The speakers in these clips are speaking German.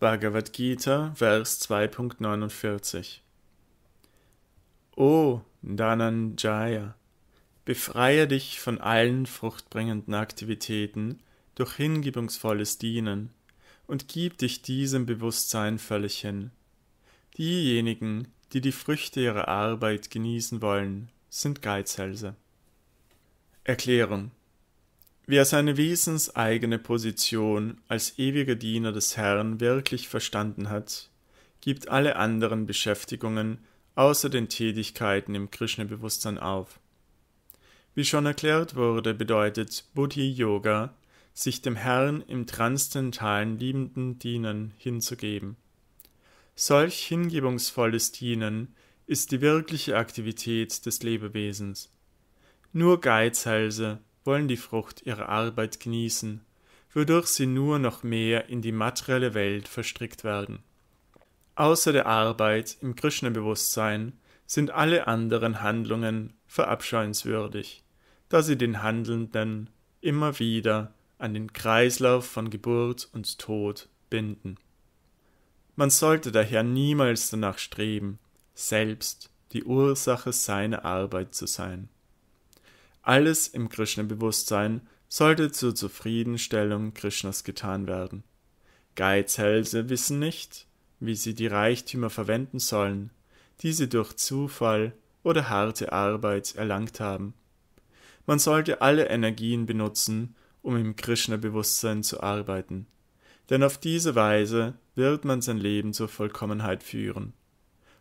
Bhagavad Gita, Vers 2.49 O Dhananjaya, befreie dich von allen fruchtbringenden Aktivitäten durch hingebungsvolles Dienen und gib dich diesem Bewusstsein völlig hin. Diejenigen, die die Früchte ihrer Arbeit genießen wollen, sind Geizhälse. Erklärung Wer seine wesenseigene Position als ewiger Diener des Herrn wirklich verstanden hat, gibt alle anderen Beschäftigungen außer den Tätigkeiten im Krishna-Bewusstsein auf. Wie schon erklärt wurde, bedeutet Buddhi-Yoga, sich dem Herrn im transzendentalen liebenden Dienen hinzugeben. Solch hingebungsvolles Dienen ist die wirkliche Aktivität des Lebewesens. Nur Geizhälse, wollen die Frucht ihrer Arbeit genießen, wodurch sie nur noch mehr in die materielle Welt verstrickt werden. Außer der Arbeit im Krishna-Bewusstsein sind alle anderen Handlungen verabscheuenswürdig, da sie den Handelnden immer wieder an den Kreislauf von Geburt und Tod binden. Man sollte daher niemals danach streben, selbst die Ursache seiner Arbeit zu sein. Alles im Krishna-Bewusstsein sollte zur Zufriedenstellung Krishnas getan werden. Geizhälse wissen nicht, wie sie die Reichtümer verwenden sollen, die sie durch Zufall oder harte Arbeit erlangt haben. Man sollte alle Energien benutzen, um im Krishna-Bewusstsein zu arbeiten, denn auf diese Weise wird man sein Leben zur Vollkommenheit führen.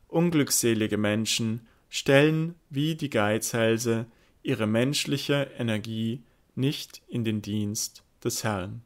Unglückselige Menschen stellen wie die Geizhälse ihre menschliche Energie nicht in den Dienst des Herrn.